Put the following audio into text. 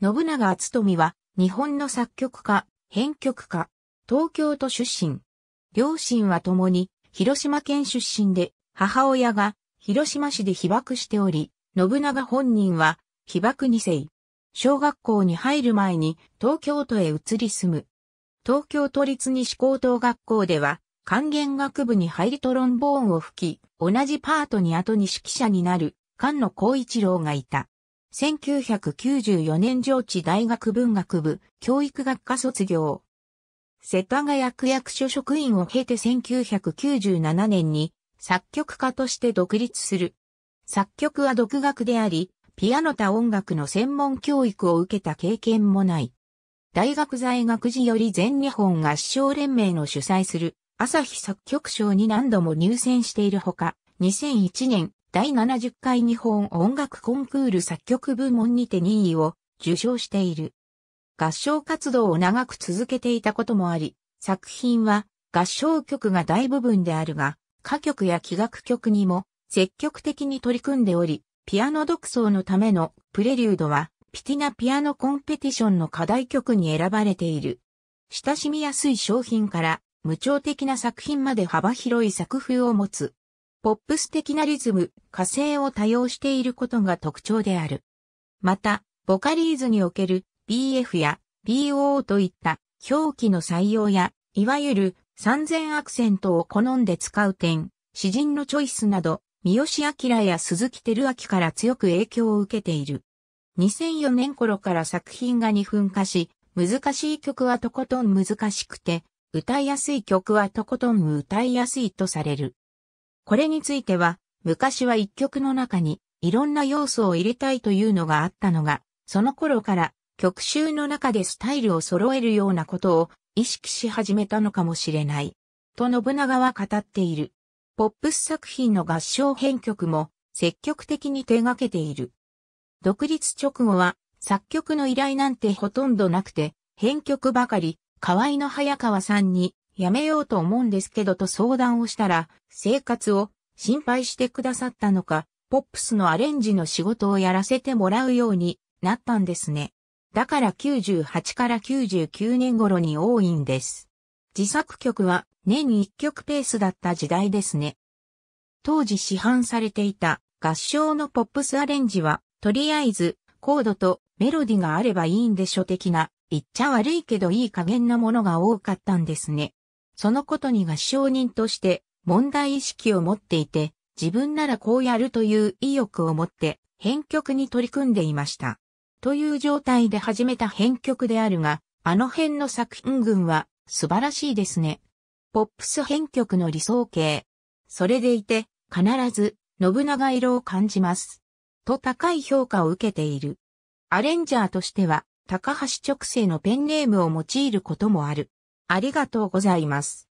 信長厚富は、日本の作曲家、編曲家、東京都出身。両親は共に、広島県出身で、母親が、広島市で被爆しており、信長本人は、被爆二世。小学校に入る前に、東京都へ移り住む。東京都立西高等学校では、管弦楽部に入りトロンボーンを吹き、同じパートに後に指揮者になる、菅野光一郎がいた。1994年上智大学文学部教育学科卒業。世田谷区役所職員を経て1997年に作曲家として独立する。作曲は独学であり、ピアノ他音楽の専門教育を受けた経験もない。大学在学時より全日本合唱連盟の主催する朝日作曲賞に何度も入選しているほか、2001年第70回日本音楽コンクール作曲部門にて任意を受賞している。合唱活動を長く続けていたこともあり、作品は合唱曲が大部分であるが、歌曲や器楽曲にも積極的に取り組んでおり、ピアノ独奏のためのプレリュードは、ピティナピアノコンペティションの課題曲に選ばれている。親しみやすい商品から、無調的な作品まで幅広い作風を持つ、ポップス的なリズム、火星を多用していることが特徴である。また、ボカリーズにおける BF や BO といった表記の採用や、いわゆる3000アクセントを好んで使う点、詩人のチョイスなど、三好明や鈴木照明から強く影響を受けている。2004年頃から作品が2分化し、難しい曲はとことん難しくて、歌いやすい曲はとことん歌いやすいとされる。これについては、昔は一曲の中にいろんな要素を入れたいというのがあったのが、その頃から曲集の中でスタイルを揃えるようなことを意識し始めたのかもしれない。と信長は語っている。ポップス作品の合唱編曲も積極的に手掛けている。独立直後は作曲の依頼なんてほとんどなくて、編曲ばかり、河合の早川さんにやめようと思うんですけどと相談をしたら、生活を心配してくださったのか、ポップスのアレンジの仕事をやらせてもらうようになったんですね。だから98から99年頃に多いんです。自作曲は年に1曲ペースだった時代ですね。当時市販されていた合唱のポップスアレンジは、とりあえずコードとメロディがあればいいんでしょ的な、言っちゃ悪いけどいい加減なものが多かったんですね。そのことに合唱人として問題意識を持っていて、自分ならこうやるという意欲を持って、編曲に取り組んでいました。という状態で始めた編曲であるが、あの辺の作品群は素晴らしいですね。ポップス編曲の理想形。それでいて、必ず、信長色を感じます。と高い評価を受けている。アレンジャーとしては、高橋直生のペンネームを用いることもある。ありがとうございます。